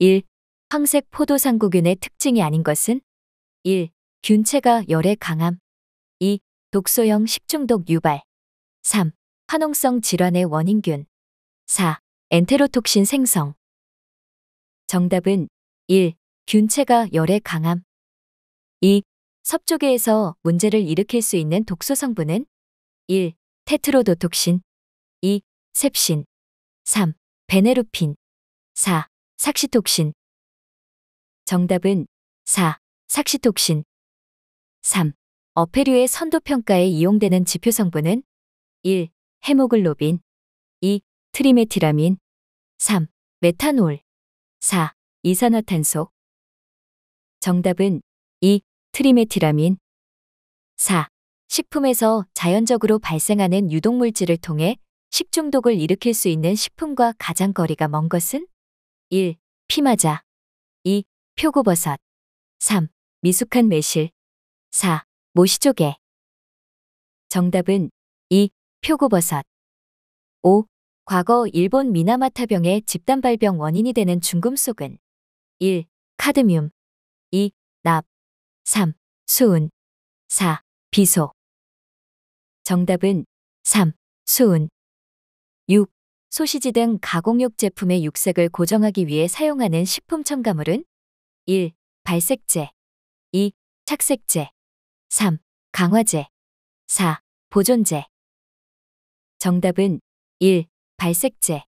1. 황색 포도상구균의 특징이 아닌 것은 1. 균체가 열에 강함 2. 독소형 식중독 유발 3. 화농성 질환의 원인균 4. 엔테로톡신 생성 정답은 1. 균체가 열에 강함 2. 섭조계에서 문제를 일으킬 수 있는 독소 성분은 1. 테트로도톡신 2. 셉신 3. 베네루핀 4. 삭시톡신 정답은 4. 삭시톡신 3. 어패류의 선도평가에 이용되는 지표 성분은 1. 헤모글로빈 2. 트리메티라민 3. 메탄올 4. 이산화탄소 정답은 2. 트리메티라민 4. 식품에서 자연적으로 발생하는 유독물질을 통해 식중독을 일으킬 수 있는 식품과 가장 거리가 먼 것은 1. 피마자 2. 표고버섯 3. 미숙한 매실 4. 모시조개 정답은 2. 표고버섯 5. 과거 일본 미나마타병의 집단 발병 원인이 되는 중금속은 1. 카드뮴 2. 납 3. 수은 4. 비소 정답은 3. 수은 6. 소시지 등 가공육 제품의 육색을 고정하기 위해 사용하는 식품 첨가물은 1. 발색제 2. 착색제 3. 강화제 4. 보존제 정답은 1. 발색제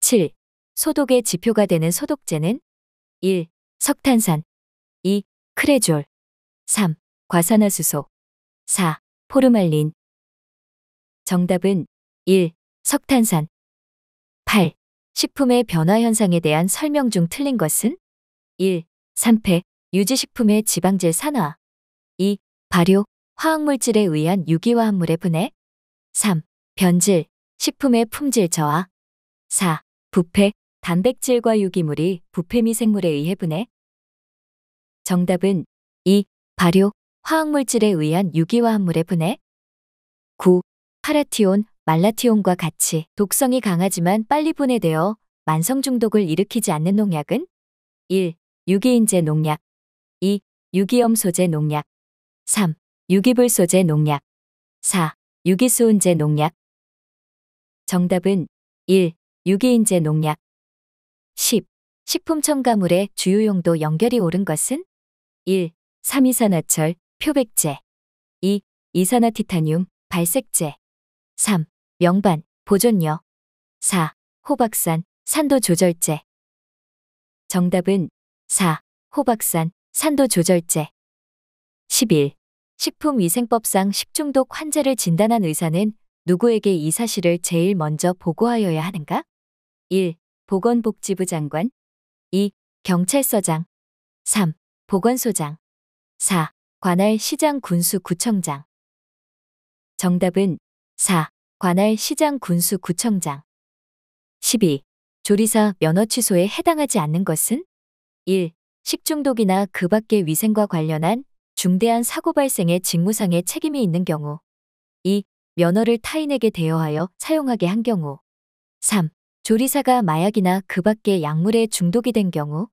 7. 소독의 지표가 되는 소독제는 1. 석탄산 2. 크레졸 3. 과산화수소 4. 포르말린 정답은 1. 석탄산 8. 식품의 변화 현상에 대한 설명 중 틀린 것은 1. 산패, 유지식품의 지방질 산화 2. 발효, 화학물질에 의한 유기화합물의 분해 3. 변질, 식품의 품질 저하 4. 부패, 단백질과 유기물이 부패 미생물에 의해 분해 정답은 2. 발효, 화학물질에 의한 유기화합물의 분해 9. 파라티온, 말라티온과 같이 독성이 강하지만 빨리 분해되어 만성 중독을 일으키지 않는 농약은 1. 유기인제 농약 2. 유기염 소재 농약 3. 유기불 소재 농약 4. 유기수은제 농약 정답은 1. 유기인제 농약 10. 식품 첨가물의 주요용도 연결이 옳은 것은 1. 삼이산화철, 표백제 2. 이산화티타늄, 발색제 3. 영반 보존료. 4. 호박산, 산도 조절제. 정답은 4. 호박산, 산도 조절제. 11. 식품위생법상 식중독 환자를 진단한 의사는 누구에게 이 사실을 제일 먼저 보고하여야 하는가? 1. 보건복지부 장관 2. 경찰서장 3. 보건소장 4. 관할 시장 군수 구청장 정답은 4. 관할 시장 군수 구청장 12. 조리사 면허 취소에 해당하지 않는 것은 1. 식중독이나 그 밖의 위생과 관련한 중대한 사고 발생의 직무상의 책임이 있는 경우 2. 면허를 타인에게 대여하여 사용하게 한 경우 3. 조리사가 마약이나 그 밖의 약물에 중독이 된 경우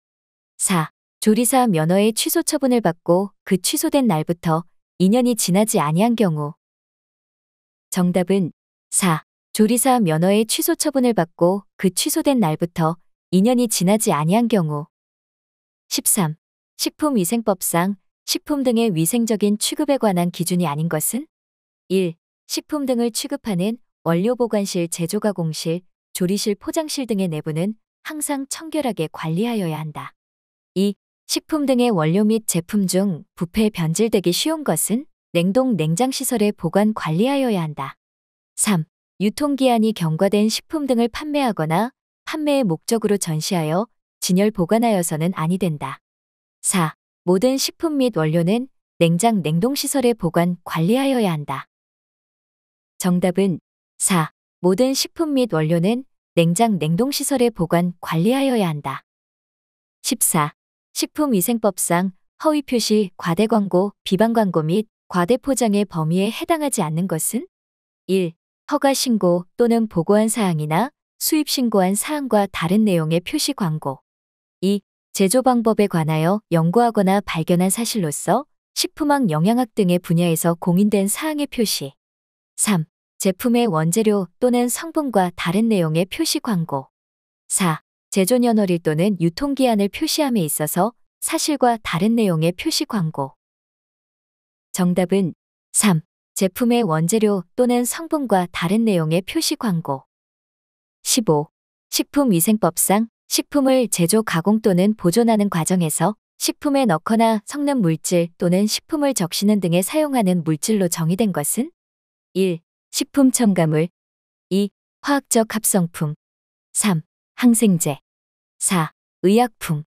4. 조리사 면허의 취소 처분을 받고 그 취소된 날부터 2년이 지나지 아니한 경우 정답은 4. 조리사 면허의 취소 처분을 받고 그 취소된 날부터 2년이 지나지 아니한 경우 13. 식품위생법상 식품 등의 위생적인 취급에 관한 기준이 아닌 것은 1. 식품 등을 취급하는 원료보관실, 제조가공실, 조리실, 포장실 등의 내부는 항상 청결하게 관리하여야 한다. 2. 식품 등의 원료 및 제품 중 부패 변질되기 쉬운 것은 냉동, 냉장시설의 보관 관리하여야 한다. 3. 유통기한이 경과된 식품 등을 판매하거나 판매의 목적으로 전시하여 진열 보관하여서는 아니 된다. 4. 모든 식품 및 원료는 냉장 냉동시설에 보관 관리하여야 한다. 정답은 4. 모든 식품 및 원료는 냉장 냉동시설에 보관 관리하여야 한다. 14. 식품위생법상 허위 표시, 과대 광고, 비방 광고 및 과대 포장의 범위에 해당하지 않는 것은 1. 허가 신고 또는 보고한 사항이나 수입 신고한 사항과 다른 내용의 표시 광고. 2. 제조 방법에 관하여 연구하거나 발견한 사실로서 식품학 영양학 등의 분야에서 공인된 사항의 표시. 3. 제품의 원재료 또는 성분과 다른 내용의 표시 광고. 4. 제조년월일 또는 유통기한을 표시함에 있어서 사실과 다른 내용의 표시 광고. 정답은 3. 제품의 원재료 또는 성분과 다른 내용의 표시 광고. 15. 식품위생법상 식품을 제조 가공 또는 보존하는 과정에서 식품에 넣거나 섞는 물질 또는 식품을 적시는 등에 사용하는 물질로 정의된 것은 1. 식품 첨가물 2. 화학적 합성품 3. 항생제 4. 의약품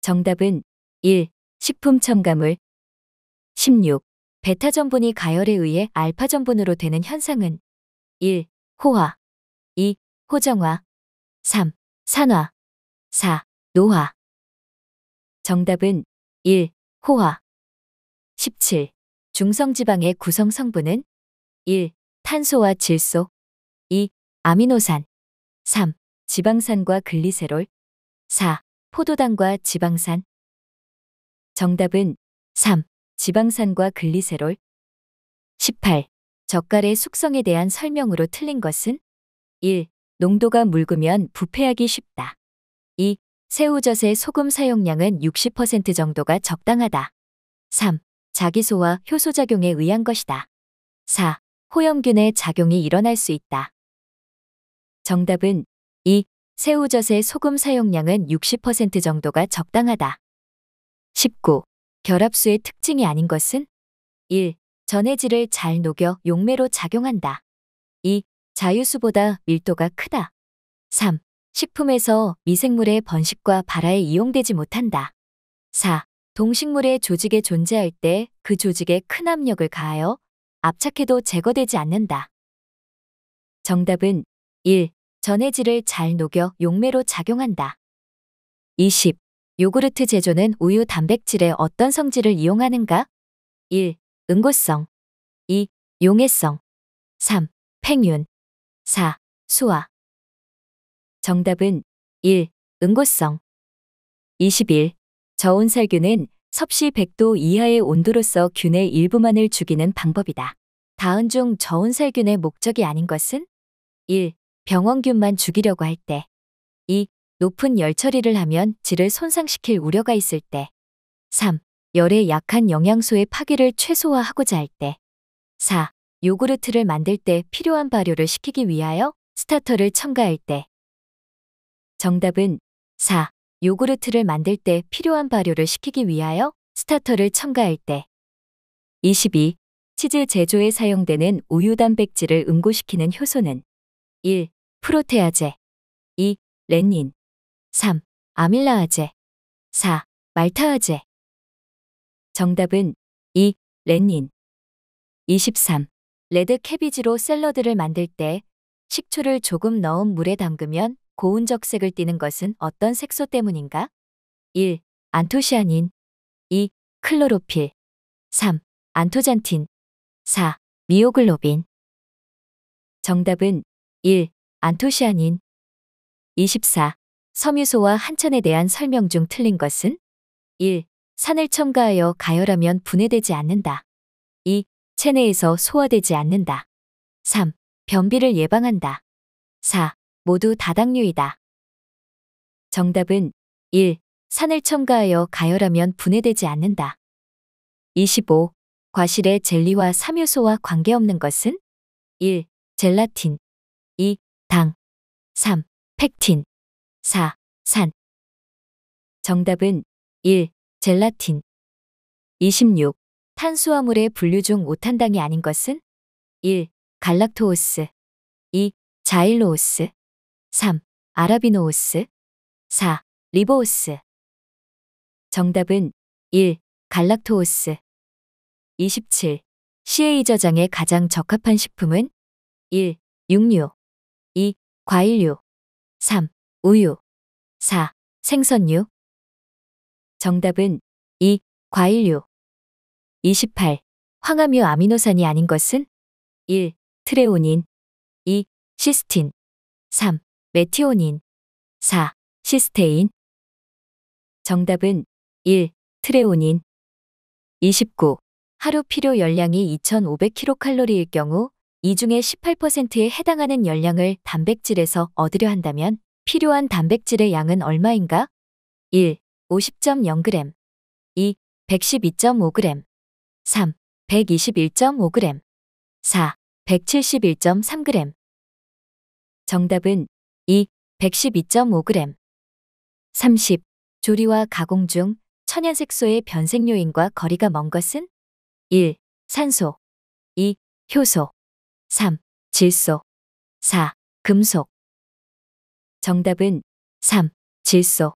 정답은 1. 식품 첨가물 16. 베타 전분이 가열에 의해 알파 전분으로 되는 현상은 1. 호화 2. 호정화 3. 산화 4. 노화 정답은 1. 호화 17. 중성지방의 구성 성분은 1. 탄소와 질소 2. 아미노산 3. 지방산과 글리세롤 4. 포도당과 지방산 정답은 3. 지방산과 글리세롤 18. 젓갈의 숙성에 대한 설명으로 틀린 것은 1. 농도가 묽으면 부패하기 쉽다. 2. 새우젓의 소금 사용량은 60% 정도가 적당하다. 3. 자기소와 효소작용에 의한 것이다. 4. 호염균의 작용이 일어날 수 있다. 정답은 2. 새우젓의 소금 사용량은 60% 정도가 적당하다. 19. 결합수의 특징이 아닌 것은 1. 전해질을 잘 녹여 용매로 작용한다. 2. 자유수보다 밀도가 크다. 3. 식품에서 미생물의 번식과 발화에 이용되지 못한다. 4. 동식물의 조직에 존재할 때 그 조직에 큰 압력을 가하여 압착해도 제거되지 않는다. 정답은 1. 전해질을 잘 녹여 용매로 작용한다. 20. 요구르트 제조는 우유 단백질의 어떤 성질을 이용하는가? 1. 응고성 2. 용해성 3. 팽윤 4. 수화 정답은 1. 응고성 21. 저온살균은 섭씨 100도 이하의 온도로서 균의 일부만을 죽이는 방법이다. 다음 중 저온살균의 목적이 아닌 것은? 1. 병원균만 죽이려고 할 때. 2. 높은 열 처리를 하면 질을 손상시킬 우려가 있을 때. 3. 열의 약한 영양소의 파괴를 최소화하고자 할 때. 4. 요구르트를 만들 때 필요한 발효를 시키기 위하여 스타터를 첨가할 때. 정답은 4. 요구르트를 만들 때 필요한 발효를 시키기 위하여 스타터를 첨가할 때. 22. 치즈 제조에 사용되는 우유 단백질을 응고시키는 효소는 1. 프로테아제 2. 렌닌 3. 아밀라아제 4. 말타아제 정답은 2. 렌닌 23. 레드 캐비지로 샐러드를 만들 때 식초를 조금 넣은 물에 담그면 고운 적색을 띠는 것은 어떤 색소 때문인가? 1. 안토시아닌 2. 클로로필 3. 안토잔틴 4. 미오글로빈 정답은 1. 안토시아닌 24. 섬유소와 한천에 대한 설명 중 틀린 것은 1. 산을 첨가하여 가열하면 분해되지 않는다. 2. 체내에서 소화되지 않는다. 3. 변비를 예방한다. 4. 모두 다당류이다. 정답은 1. 산을 첨가하여 가열하면 분해되지 않는다. 25. 과실의 젤리와 섬유소와 관계없는 것은 1. 젤라틴 2. 당 3. 팩틴 4. 산. 정답은 1. 젤라틴. 26. 탄수화물의 분류 중 오탄당이 아닌 것은? 1. 갈락토오스. 2. 자일로오스. 3. 아라비노오스. 4. 리보오스. 정답은 1. 갈락토오스. 27. CA 저장에 가장 적합한 식품은? 1. 육류. 2. 과일류. 3. 우유. 4. 생선류. 정답은 2. 과일류. 28. 황함유 아미노산이 아닌 것은 1. 트레오닌 2. 시스틴 3. 메티오닌 4. 시스테인 정답은 1. 트레오닌 29. 하루 필요 열량이 2500kcal일 경우 이 중에 18%에 해당하는 열량을 단백질에서 얻으려 한다면 필요한 단백질의 양은 얼마인가? 1. 50.0g 2. 112.5g 3. 121.5g 4. 171.3g 정답은 2. 112.5g 30. 조리와 가공 중 천연색소의 변색 요인과 거리가 먼 것은? 1. 산소 2. 효소 3. 질소 4. 금속 정답은 3. 질소.